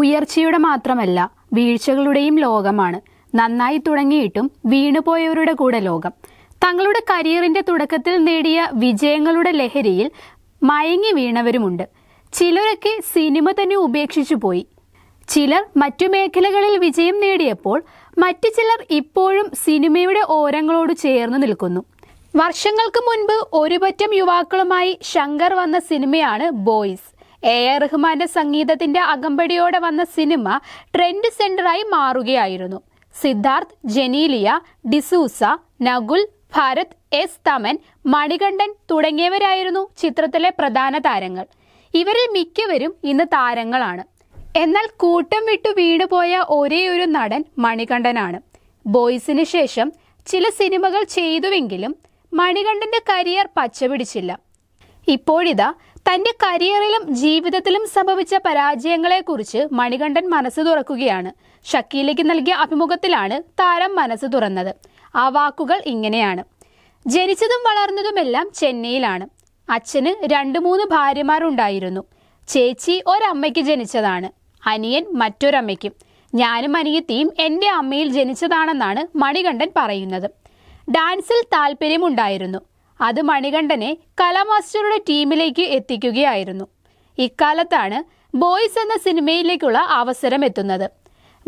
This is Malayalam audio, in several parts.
ഉയർച്ചയുടെ മാത്രമല്ല വീഴ്ചകളുടെയും ലോകമാണ് നന്നായി തുടങ്ങിയിട്ടും വീണുപോയവരുടെ കൂടെ ലോകം തങ്ങളുടെ കരിയറിന്റെ തുടക്കത്തിൽ നേടിയ വിജയങ്ങളുടെ ലഹരിയിൽ മയങ്ങി വീണവരുമുണ്ട് ചിലരൊക്കെ സിനിമ തന്നെ ഉപേക്ഷിച്ചു പോയി ചിലർ മറ്റു മേഖലകളിൽ വിജയം നേടിയപ്പോൾ മറ്റു ചിലർ ഇപ്പോഴും സിനിമയുടെ ഓരങ്ങളോട് ചേർന്ന് നിൽക്കുന്നു വർഷങ്ങൾക്ക് മുൻപ് ഒരുപറ്റം യുവാക്കളുമായി ശങ്കർ വന്ന സിനിമയാണ് ബോയ്സ് എ ആർ റഹ്മാന്റെ സംഗീതത്തിന്റെ അകമ്പടിയോടെ വന്ന സിനിമ ട്രെൻഡ് സെന്ററായി മാറുകയായിരുന്നു സിദ്ധാർത്ഥ് ജനീലിയ ഡിസൂസ നകുൽ ഭരത് എസ് തമൻ മണികണ്ഠൻ തുടങ്ങിയവരായിരുന്നു ചിത്രത്തിലെ പ്രധാന താരങ്ങൾ ഇവരിൽ മിക്കവരും ഇന്ന് താരങ്ങളാണ് എന്നാൽ കൂട്ടം വിട്ടു വീണുപോയ ഒരേ ഒരു നടൻ മണികണ്ഠനാണ് ബോയ്സിന് ശേഷം ചില സിനിമകൾ ചെയ്തുവെങ്കിലും മണികണ്ഠന്റെ കരിയർ പച്ചപിടിച്ചില്ല ഇപ്പോഴിതാ തന്റെ കരിയറിലും ജീവിതത്തിലും സംഭവിച്ച പരാജയങ്ങളെ കുറിച്ച് മണികണ്ഠൻ മനസ്സ് തുറക്കുകയാണ് ഷക്കീലയ്ക്ക് നൽകിയ അഭിമുഖത്തിലാണ് താരം മനസ്സ് തുറന്നത് ആ വാക്കുകൾ ഇങ്ങനെയാണ് ജനിച്ചതും വളർന്നതുമെല്ലാം ചെന്നൈയിലാണ് അച്ഛന് രണ്ട് മൂന്ന് ഭാര്യമാരുണ്ടായിരുന്നു ചേച്ചി ഒരമ്മയ്ക്ക് ജനിച്ചതാണ് അനിയൻ മറ്റൊരമ്മയ്ക്കും ഞാനും അനിയത്തിയും എൻ്റെ അമ്മയിൽ ജനിച്ചതാണെന്നാണ് മണികണ്ഠൻ പറയുന്നത് ഡാൻസിൽ താല്പര്യമുണ്ടായിരുന്നു അത് മണികണ്ഠനെ കലാമാസ്റ്ററുടെ ടീമിലേക്ക് എത്തിക്കുകയായിരുന്നു ഇക്കാലത്താണ് ബോയ്സ് എന്ന സിനിമയിലേക്കുള്ള അവസരം എത്തുന്നത്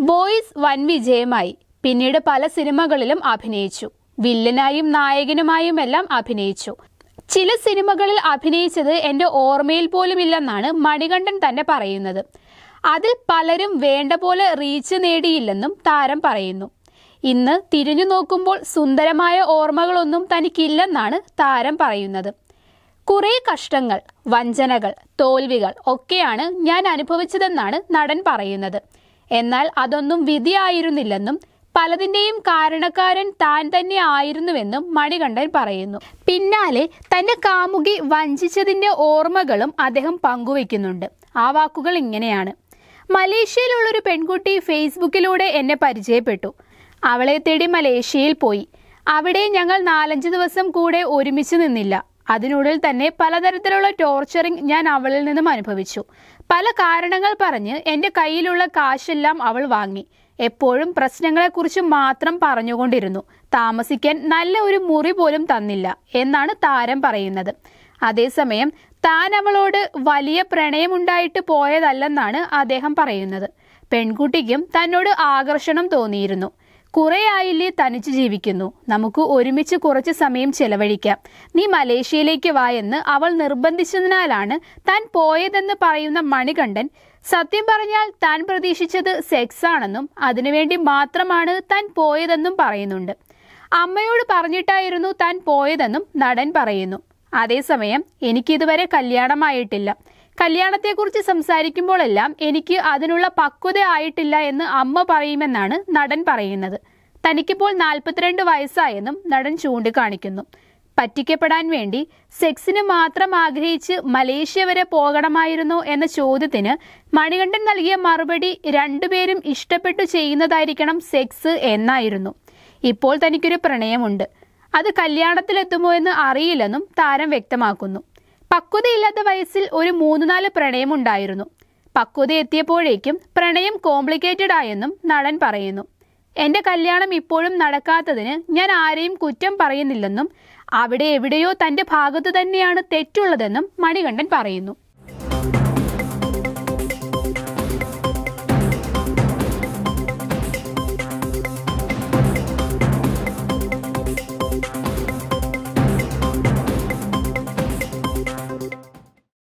ബോയ്സ് വൻ വിജയമായി പിന്നീട് പല സിനിമകളിലും അഭിനയിച്ചു വില്ലനായും നായകനുമായും എല്ലാം അഭിനയിച്ചു ചില സിനിമകളിൽ അഭിനയിച്ചത് എൻ്റെ ഓർമ്മയിൽ പോലും ഇല്ലെന്നാണ് മണികണ്ഠൻ തന്നെ പറയുന്നത് അതിൽ പലരും വേണ്ട പോലെ റീച്ച് നേടിയില്ലെന്നും താരം പറയുന്നു ഇന്ന് തിരിഞ്ഞു നോക്കുമ്പോൾ സുന്ദരമായ ഓർമ്മകളൊന്നും തനിക്കില്ലെന്നാണ് താരം പറയുന്നത് കുറേ കഷ്ടങ്ങൾ വഞ്ചനകൾ തോൽവികൾ ഒക്കെയാണ് ഞാൻ അനുഭവിച്ചതെന്നാണ് നടൻ പറയുന്നത് എന്നാൽ അതൊന്നും വിധിയായിരുന്നില്ലെന്നും പലതിൻ്റെയും കാരണക്കാരൻ താൻ തന്നെ ആയിരുന്നുവെന്നും മണികണ്ഠൻ പറയുന്നു പിന്നാലെ തന്റെ കാമുകി വഞ്ചിച്ചതിൻ്റെ ഓർമ്മകളും അദ്ദേഹം പങ്കുവെക്കുന്നുണ്ട് ആ വാക്കുകൾ ഇങ്ങനെയാണ് മലേഷ്യയിലുള്ളൊരു പെൺകുട്ടി ഫേസ്ബുക്കിലൂടെ എന്നെ പരിചയപ്പെട്ടു അവളെ തേടി മലേഷ്യയിൽ പോയി അവിടെ ഞങ്ങൾ നാലഞ്ച് ദിവസം കൂടെ ഒരുമിച്ച് നിന്നില്ല അതിനുള്ളിൽ തന്നെ പലതരത്തിലുള്ള ടോർച്ചറിങ് ഞാൻ അവളിൽ നിന്നും അനുഭവിച്ചു പല കാരണങ്ങൾ പറഞ്ഞ് എൻ്റെ കയ്യിലുള്ള കാശെല്ലാം അവൾ വാങ്ങി എപ്പോഴും പ്രശ്നങ്ങളെക്കുറിച്ച് മാത്രം പറഞ്ഞുകൊണ്ടിരുന്നു താമസിക്കാൻ നല്ല ഒരു മുറി പോലും തന്നില്ല എന്നാണ് താരം പറയുന്നത് അതേസമയം താൻ അവളോട് വലിയ പ്രണയമുണ്ടായിട്ട് പോയതല്ലെന്നാണ് അദ്ദേഹം പറയുന്നത് പെൺകുട്ടിക്കും തന്നോട് ആകർഷണം തോന്നിയിരുന്നു കുറേ ആയില്ലേ തനിച്ച് ജീവിക്കുന്നു നമുക്ക് ഒരുമിച്ച് കുറച്ച് സമയം ചെലവഴിക്കാം നീ മലേഷ്യയിലേക്ക് വായെന്ന് അവൾ നിർബന്ധിച്ചതിനാലാണ് താൻ പോയതെന്ന് പറയുന്ന മണികണ്ഠൻ സത്യം പറഞ്ഞാൽ താൻ പ്രതീക്ഷിച്ചത് സെക്സ് ആണെന്നും അതിനുവേണ്ടി മാത്രമാണ് താൻ പോയതെന്നും പറയുന്നുണ്ട് അമ്മയോട് പറഞ്ഞിട്ടായിരുന്നു താൻ പോയതെന്നും നടൻ പറയുന്നു അതേസമയം എനിക്കിതുവരെ കല്യാണമായിട്ടില്ല കല്യാണത്തെക്കുറിച്ച് സംസാരിക്കുമ്പോഴെല്ലാം എനിക്ക് അതിനുള്ള പക്വത ആയിട്ടില്ല എന്ന് അമ്മ പറയുമെന്നാണ് നടൻ പറയുന്നത് തനിക്കിപ്പോൾ നാൽപ്പത്തിരണ്ട് വയസ്സായെന്നും നടൻ ചൂണ്ടിക്കാണിക്കുന്നു പറ്റിക്കപ്പെടാൻ വേണ്ടി സെക്സിന് മാത്രം ആഗ്രഹിച്ച് മലേഷ്യ വരെ പോകണമായിരുന്നോ എന്ന ചോദ്യത്തിന് മണികണ്ഠൻ നൽകിയ മറുപടി രണ്ടുപേരും ഇഷ്ടപ്പെട്ടു ചെയ്യുന്നതായിരിക്കണം സെക്സ് എന്നായിരുന്നു ഇപ്പോൾ തനിക്കൊരു പ്രണയമുണ്ട് അത് കല്യാണത്തിലെത്തുമോ എന്ന് അറിയില്ലെന്നും താരം വ്യക്തമാക്കുന്നു പക്വതയില്ലാത്ത വയസ്സിൽ ഒരു മൂന്ന് നാല് പ്രണയം ഉണ്ടായിരുന്നു പക്വത എത്തിയപ്പോഴേക്കും പ്രണയം കോംപ്ലിക്കേറ്റഡ് ആയെന്നും നടൻ പറയുന്നു എൻ്റെ കല്യാണം ഇപ്പോഴും നടക്കാത്തതിന് ഞാൻ ആരെയും കുറ്റം പറയുന്നില്ലെന്നും അവിടെ എവിടെയോ തൻ്റെ ഭാഗത്തു തന്നെയാണ് തെറ്റുള്ളതെന്നും മണികണ്ഠൻ പറയുന്നു